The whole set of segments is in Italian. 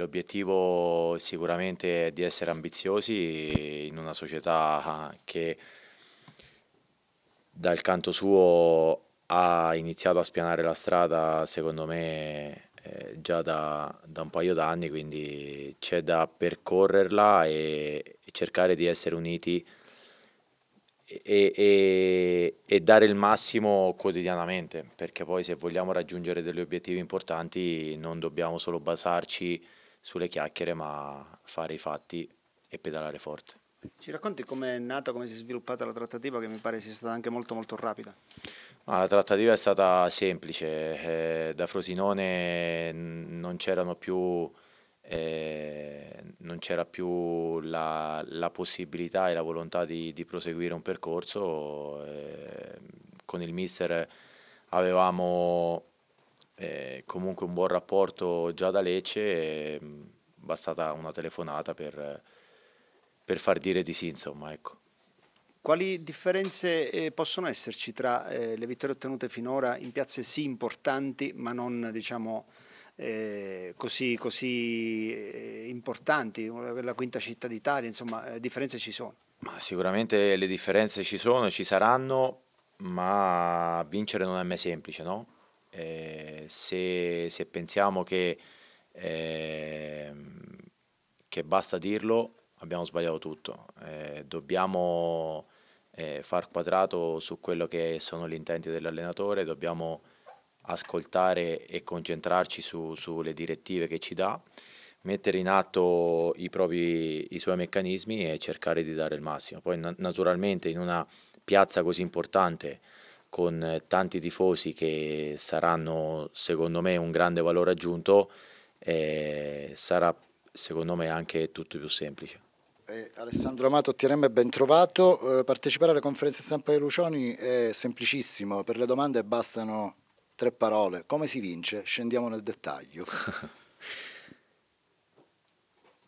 l'obiettivo sicuramente è di essere ambiziosi in una società che dal canto suo ha iniziato a spianare la strada secondo me eh, già da, da, un paio d'anni, quindi c'è da percorrerla e, e, cercare di essere uniti e, e, e, dare il massimo quotidianamente, perché poi se vogliamo raggiungere degli obiettivi importanti non dobbiamo solo basarci sulle chiacchiere, ma fare i fatti e pedalare forte. Ci racconti come è nata, come si è sviluppata la trattativa che mi pare sia stata anche molto molto rapida? Ah, la trattativa è stata semplice, eh, da Frosinone non c'erano più... Eh, non c'era più la, la, possibilità e la volontà di, di proseguire un percorso. Eh, con il mister avevamo eh, comunque un buon rapporto già da Lecce, e, bastata mm, una telefonata per, per far dire di sì, insomma, ecco. Quali differenze eh, possono esserci tra eh, le vittorie ottenute finora in piazze sì importanti ma non diciamo, eh, così, così eh, importanti, eh, la quinta città d'Italia, insomma differenze ci sono? Ma sicuramente le differenze ci sono, e ci saranno, ma vincere non è mai semplice, no? Eh, se, se, pensiamo che, eh, che, basta dirlo, abbiamo sbagliato tutto. Eh, dobbiamo eh, far quadrato su quello che sono gli intenti dell'allenatore, dobbiamo ascoltare e concentrarci su, sulle direttive che ci dà, mettere in atto i, propri, i suoi meccanismi e cercare di dare il massimo. Poi naturalmente in una piazza così importante con tanti tifosi che saranno secondo me un grande valore aggiunto, eh, sarà secondo me anche tutto più semplice. Eh, Alessandro Amato, TRM ben trovato. Eh, partecipare alle conferenze stampa di Lucioni è semplicissimo, per le domande bastano tre parole. Come si vince? Scendiamo nel dettaglio.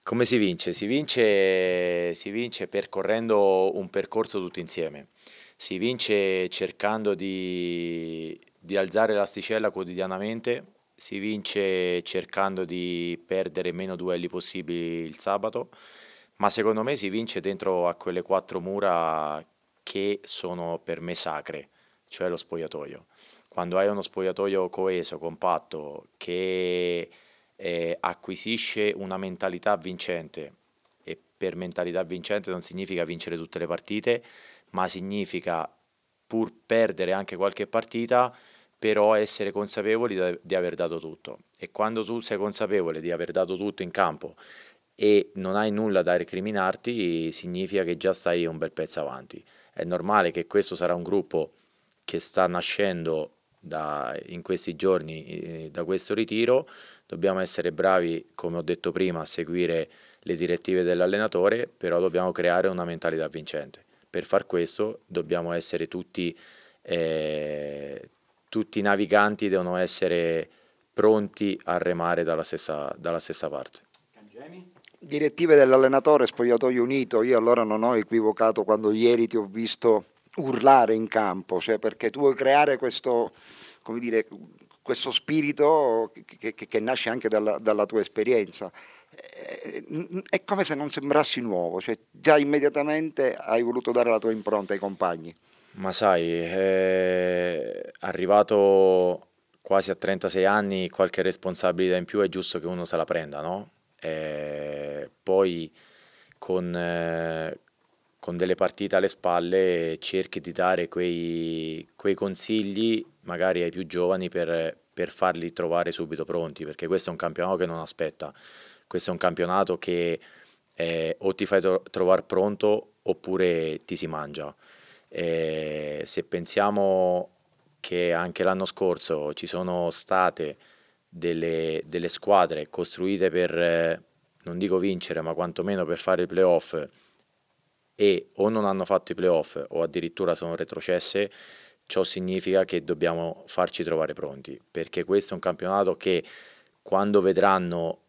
Come si vince? Si vince, si vince percorrendo un percorso tutti insieme si vince cercando di, di alzare l'asticella quotidianamente, si vince cercando di perdere meno duelli possibili il sabato, ma secondo me si vince dentro a quelle quattro mura che sono per me sacre, cioè lo spogliatoio. Quando hai uno spogliatoio coeso, compatto, che eh, acquisisce una mentalità vincente, e per mentalità vincente non significa vincere tutte le partite, ma significa pur perdere anche qualche partita, però essere consapevoli da, di aver dato tutto. E quando tu sei consapevole di aver dato tutto in campo e non hai nulla da recriminarti, significa che già stai un bel pezzo avanti. È normale che questo sarà un gruppo che sta nascendo da, in questi giorni eh, da questo ritiro, dobbiamo essere bravi, come ho detto prima, a seguire le direttive dell'allenatore, però dobbiamo creare una mentalità vincente. Per far questo dobbiamo essere tutti, eh, tutti i naviganti devono essere pronti a remare dalla stessa, dalla stessa parte. Direttive dell'allenatore, spogliatoio unito, io allora non ho equivocato quando ieri ti ho visto urlare in campo, cioè perché tu vuoi creare questo, come dire, questo spirito che, che, che nasce anche dalla, dalla tua esperienza. Eh, è come se non sembrassi nuovo, cioè già immediatamente hai voluto dare la tua impronta ai compagni. Ma sai, eh, arrivato quasi a 36 anni qualche responsabilità in più è giusto che uno se la prenda, no? E eh, poi con, eh, con, delle partite alle spalle cerchi di dare quei, quei consigli magari ai più giovani per, per farli trovare subito pronti, perché questo è un campionato che non aspetta questo è un campionato che eh, o ti fai trovare pronto oppure ti si mangia. E eh, se pensiamo che anche l'anno scorso ci sono state delle, delle squadre costruite per, non dico vincere, ma quantomeno per fare i playoff e o non hanno fatto i playoff o addirittura sono retrocesse, ciò significa che dobbiamo farci trovare pronti, perché questo è un campionato che quando vedranno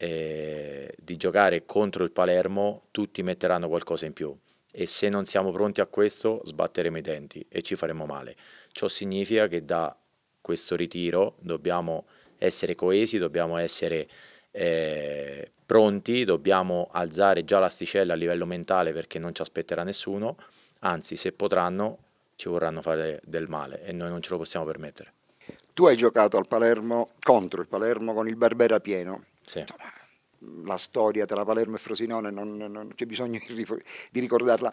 eh, di giocare contro il Palermo tutti metteranno qualcosa in più e se non siamo pronti a questo sbatteremo i denti e ci faremo male. Ciò significa che da questo ritiro dobbiamo essere coesi, dobbiamo essere eh, pronti, dobbiamo alzare già l'asticella a livello mentale perché non ci aspetterà nessuno, anzi se potranno ci vorranno fare del male e noi non ce lo possiamo permettere. Tu hai giocato al Palermo contro il Palermo con il Barbera pieno. Sì. La storia tra Palermo e Frosinone non, non c'è bisogno di ricordarla.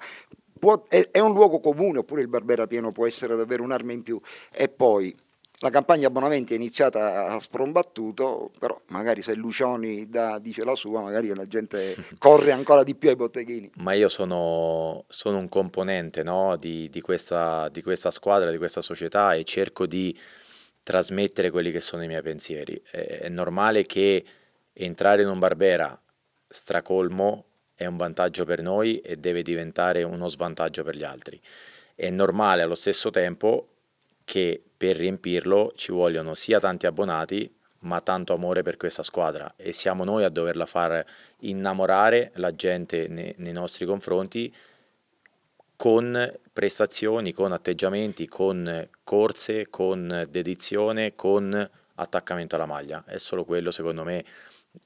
Può, è, è, un luogo comune, oppure il Barbera Pieno può essere davvero un'arma in più. E poi la campagna abbonamenti è iniziata a sprombattuto, però magari se Lucioni da, dice la sua, magari la gente corre ancora di più ai botteghini. Ma io sono, sono un componente no, di, di, questa, di questa squadra, di questa società e cerco di trasmettere quelli che sono i miei pensieri. È, è normale che entrare in un Barbera stracolmo è un vantaggio per noi e deve diventare uno svantaggio per gli altri. È normale allo stesso tempo che per riempirlo ci vogliono sia tanti abbonati ma tanto amore per questa squadra e siamo noi a doverla far innamorare la gente nei, nei nostri confronti con prestazioni, con atteggiamenti, con corse, con dedizione, con attaccamento alla maglia. È solo quello, secondo me,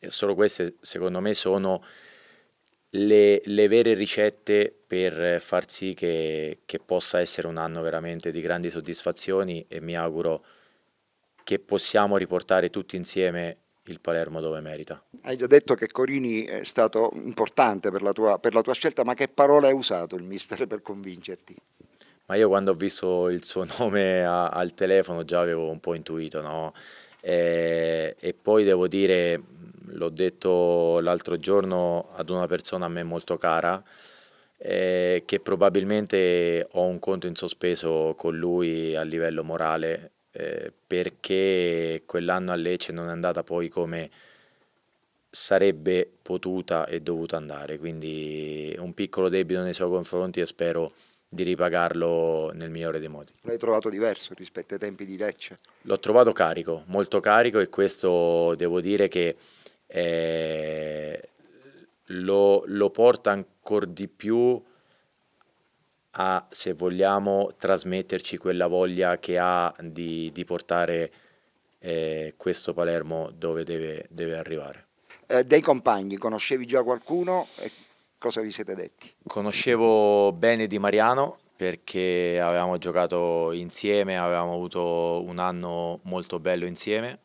solo queste, secondo me, sono le, le vere ricette per far sì che, che possa essere un anno veramente di grandi soddisfazioni e mi auguro che possiamo riportare tutti insieme il Palermo dove merita. Hai già detto che Corini è stato importante per la tua, per la tua scelta, ma che parola hai usato il mister per convincerti? ma io quando ho visto il suo nome a, al telefono già avevo un po' intuito, no? E, e poi devo dire, l'ho detto l'altro giorno ad una persona a me molto cara, eh, che probabilmente ho un conto in sospeso con lui a livello morale, eh, perché quell'anno a Lecce non è andata poi come sarebbe potuta e dovuta andare, quindi un piccolo debito nei suoi confronti e spero di ripagarlo nel migliore dei modi. L'hai trovato diverso rispetto ai tempi di Lecce? L'ho trovato carico, molto carico e questo devo dire che eh, lo, lo, porta ancora di più a, se vogliamo, trasmetterci quella voglia che ha di, di portare eh, questo Palermo dove deve, deve arrivare. Eh, dei compagni, conoscevi già qualcuno? cosa vi siete detti? Conoscevo bene Di Mariano perché avevamo giocato insieme, avevamo avuto un anno molto bello insieme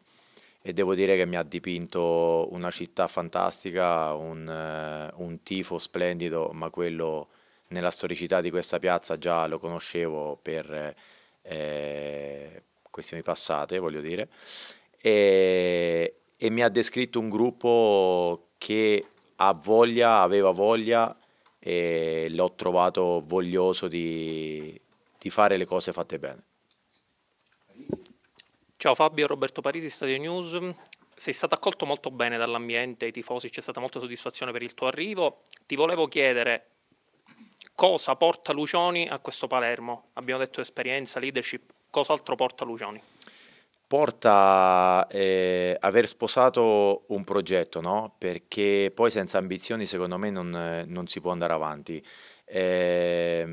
e devo dire che mi ha dipinto una città fantastica, un, eh, un tifo splendido, ma quello nella storicità di questa piazza già lo conoscevo per eh, questioni passate, voglio dire, e, e mi ha descritto un gruppo che ha voglia, aveva voglia e l'ho trovato voglioso di, di fare le cose fatte bene. Ciao Fabio, Roberto Parisi, Stadio News. Sei stato accolto molto bene dall'ambiente, i tifosi, c'è stata molta soddisfazione per il tuo arrivo. Ti volevo chiedere cosa porta Lucioni a questo Palermo? Abbiamo detto esperienza, leadership, cos'altro porta Lucioni? porta eh, aver sposato un progetto, no? Perché poi senza ambizioni secondo me non, non si può andare avanti. Eh,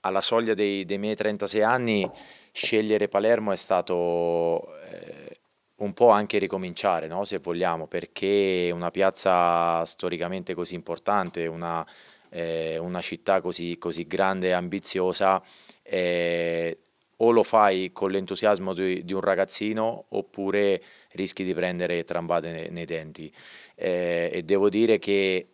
alla soglia dei, dei, miei 36 anni scegliere Palermo è stato eh, un po' anche ricominciare, no? se vogliamo, perché una piazza storicamente così importante, una, eh, una città così, così grande e ambiziosa, eh, o lo fai con l'entusiasmo di, di, un ragazzino oppure rischi di prendere trambate nei, nei denti. Eh, e devo dire che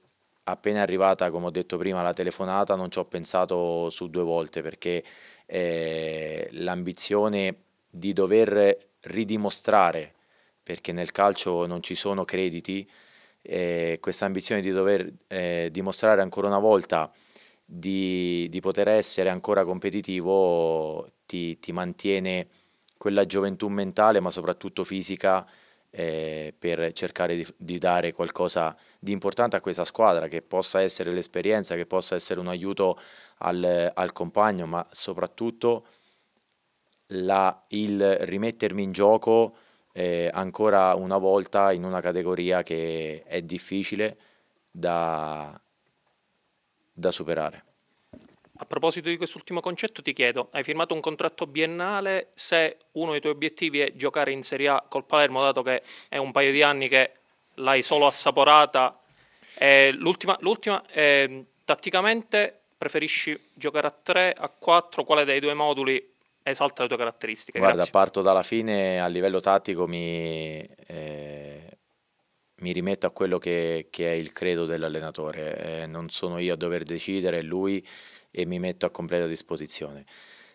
appena arrivata, come ho detto prima, la telefonata non ci ho pensato su due volte perché eh, l'ambizione di dover ridimostrare, perché nel calcio non ci sono crediti, eh, questa ambizione di dover eh, dimostrare ancora una volta di, di poter essere ancora competitivo ti, ti, mantiene quella gioventù mentale ma soprattutto fisica eh, per cercare di, di dare qualcosa di importante a questa squadra che possa essere l'esperienza, che possa essere un aiuto al, al compagno ma soprattutto la, il rimettermi in gioco eh, ancora una volta in una categoria che è difficile da, da superare. A proposito di quest'ultimo concetto ti chiedo, hai firmato un contratto biennale se uno dei tuoi obiettivi è giocare in Serie A col Palermo, dato che è un paio di anni che l'hai solo assaporata. Eh, l'ultima, l'ultima eh, tatticamente preferisci giocare a 3, a 4, quale dei due moduli esalta le tue caratteristiche? Guarda, Grazie. parto dalla fine, a livello tattico mi... Eh mi rimetto a quello che, che è il credo dell'allenatore, eh, non sono io a dover decidere, è lui e mi metto a completa disposizione.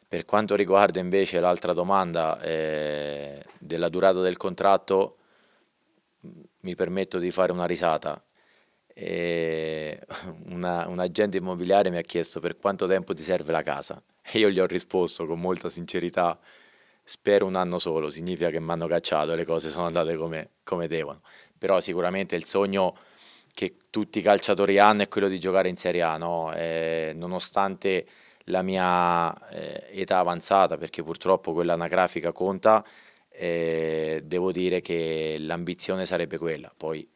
Per quanto riguarda invece l'altra domanda eh, della durata del contratto, mi permetto di fare una risata. E eh, una, un agente immobiliare mi ha chiesto per quanto tempo ti serve la casa e io gli ho risposto con molta sincerità spero un anno solo, significa che mi hanno cacciato e le cose sono andate come, come devono però sicuramente il sogno che tutti i calciatori hanno è quello di giocare in Serie A, no? eh, nonostante la mia eh, età avanzata, perché purtroppo quella anagrafica conta, eh, devo dire che l'ambizione sarebbe quella, poi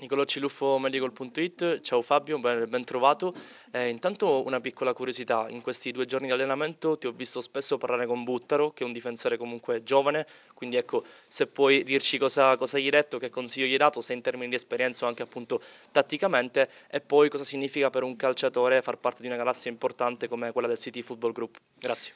Nicolò Ciluffo Medical.it, ciao Fabio, ben, ben trovato. Eh, intanto una piccola curiosità, in questi due giorni di allenamento ti ho visto spesso parlare con Buttaro, che è un difensore comunque giovane, quindi ecco, se puoi dirci cosa, cosa gli hai detto, che consiglio gli hai dato, se in termini di esperienza o anche appunto tatticamente, e poi cosa significa per un calciatore far parte di una galassia importante come quella del City Football Group. Grazie.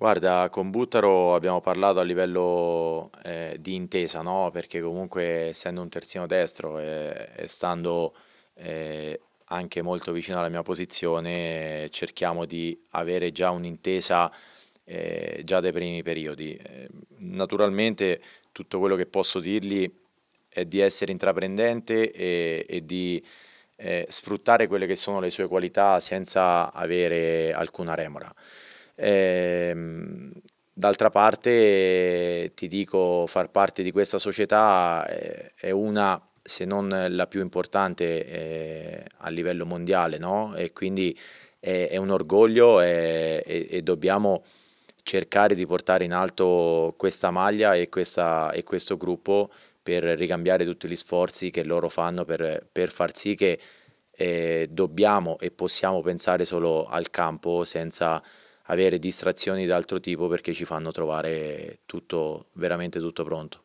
Guarda, con Buttaro abbiamo parlato a livello eh, di intesa, no? perché comunque essendo un terzino destro e, e stando eh, anche molto vicino alla mia posizione, cerchiamo di avere già un'intesa eh, già dai primi periodi. Eh, naturalmente tutto quello che posso dirgli è di essere intraprendente e, e di eh, sfruttare quelle che sono le sue qualità senza avere alcuna remora. Ehm, d'altra parte ti dico, far parte di questa società eh, è una, se non la più importante eh, a livello mondiale, no? E quindi è, è un orgoglio e, e, e, dobbiamo cercare di portare in alto questa maglia e, questa, e questo gruppo per ricambiare tutti gli sforzi che loro fanno per, per far sì che eh, dobbiamo e possiamo pensare solo al campo senza avere distrazioni d'altro tipo perché ci fanno trovare tutto, veramente tutto pronto.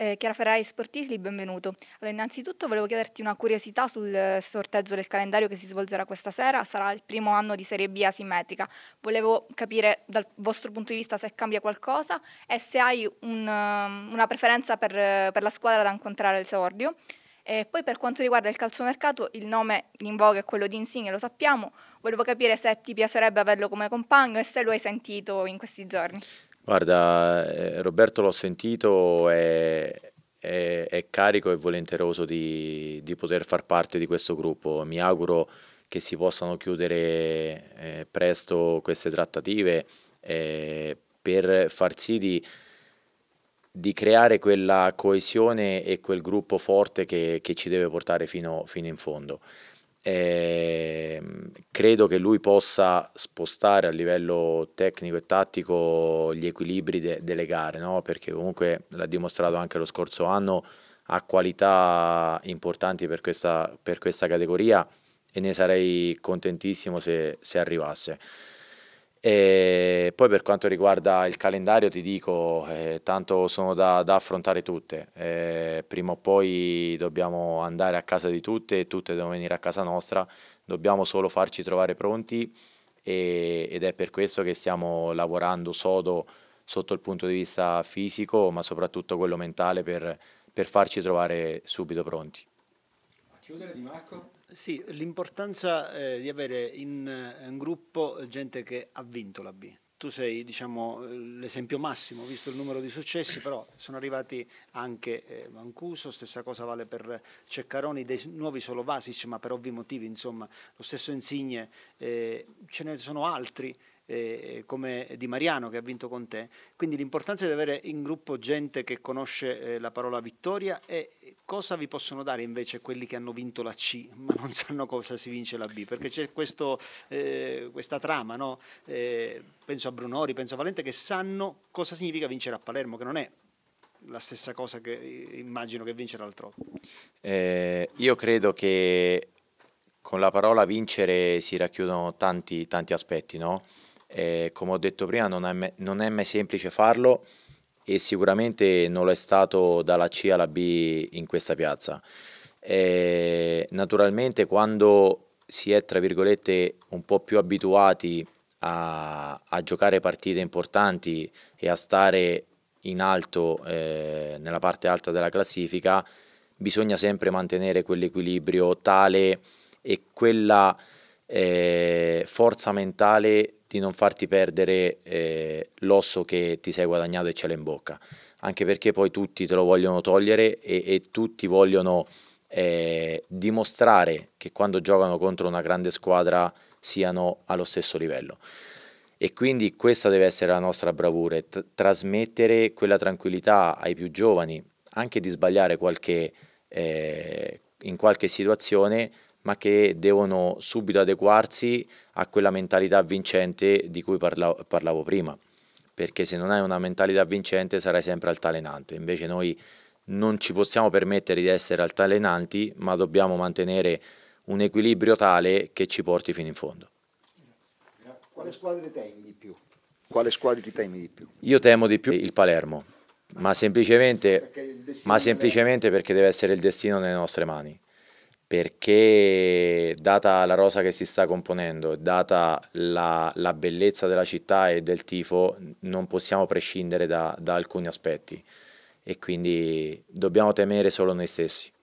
Eh, Chiara Ferrari Sportisli, benvenuto. Allora, innanzitutto volevo chiederti una curiosità sul sorteggio del calendario che si svolgerà questa sera. Sarà il primo anno di Serie B asimmetrica. Volevo capire dal vostro punto di vista se cambia qualcosa e se hai un, um, una preferenza per, per la squadra da incontrare all'esordio. E poi per quanto riguarda il calciomercato, il nome in voga è quello di Insigne, lo sappiamo. Volevo capire se ti piacerebbe averlo come compagno e se lo hai sentito in questi giorni. Guarda, eh, Roberto l'ho sentito e è, è, carico e volenteroso di, di, poter far parte di questo gruppo. Mi auguro che si possano chiudere eh, presto queste trattative eh, per far sì di di creare quella coesione e quel gruppo forte che, che ci deve portare fino, fino in fondo. Eh, credo che lui possa spostare a livello tecnico e tattico gli equilibri de, delle gare, no? perché comunque l'ha dimostrato anche lo scorso anno, ha qualità importanti per questa, per questa categoria e ne sarei contentissimo se, se arrivasse. E poi per quanto riguarda il calendario ti dico, eh, tanto sono da, da affrontare tutte, eh, prima o poi dobbiamo andare a casa di tutte e tutte devono venire a casa nostra, dobbiamo solo farci trovare pronti e, ed è per questo che stiamo lavorando sodo sotto il punto di vista fisico ma soprattutto quello mentale per, per farci trovare subito pronti. Chiudere Di Marco? Sì, l'importanza eh, di avere in, eh, in gruppo gente che ha vinto la B tu sei diciamo, l'esempio massimo, visto il numero di successi, però sono arrivati anche eh, Mancuso, stessa cosa vale per Ceccaroni, dei nuovi solo Vasic, ma per ovvi motivi, insomma, lo stesso Insigne, eh, ce ne sono altri eh, eh, come Di Mariano che ha vinto con te. Quindi l'importanza di avere in gruppo gente che conosce eh, la parola vittoria e cosa vi possono dare invece quelli che hanno vinto la C ma non sanno cosa si vince la B, perché c'è eh, questa trama, no? Eh, penso a Brunori, penso a Valente, che sanno cosa significa vincere a Palermo, che non è la stessa cosa che eh, immagino che vincere altrove. io credo che con la parola vincere si racchiudono tanti, tanti aspetti, no? Eh, come ho detto prima, non è, non è mai semplice farlo e sicuramente non lo è stato dalla C alla B in questa piazza. Eh, naturalmente quando si è tra virgolette un po' più abituati a, a giocare partite importanti e a stare in alto eh, nella parte alta della classifica, bisogna sempre mantenere quell'equilibrio tale e quella eh, forza mentale di non farti perdere eh, l'osso che ti sei guadagnato e ce l'hai in bocca, anche perché poi tutti te lo vogliono togliere e, e tutti vogliono eh, dimostrare che quando giocano contro una grande squadra siano allo stesso livello. E quindi questa deve essere la nostra bravura, t- trasmettere quella tranquillità ai più giovani, anche di sbagliare qualche, eh, in qualche situazione, ma che devono subito adeguarsi a quella mentalità vincente di cui parlavo, parlavo prima, perché se non hai una mentalità vincente sarai sempre altalenante, invece noi non ci possiamo permettere di essere altalenanti, ma dobbiamo mantenere un equilibrio tale che ci porti fino in fondo. Quale squadra temi di più? Quale squadra ti temi di più? Io temo di più il Palermo, ma semplicemente perché, ma semplicemente perché deve essere il destino nelle nostre mani perché data la rosa che si sta componendo, data la, la bellezza della città e del tifo, non possiamo prescindere da, da alcuni aspetti e quindi dobbiamo temere solo noi stessi.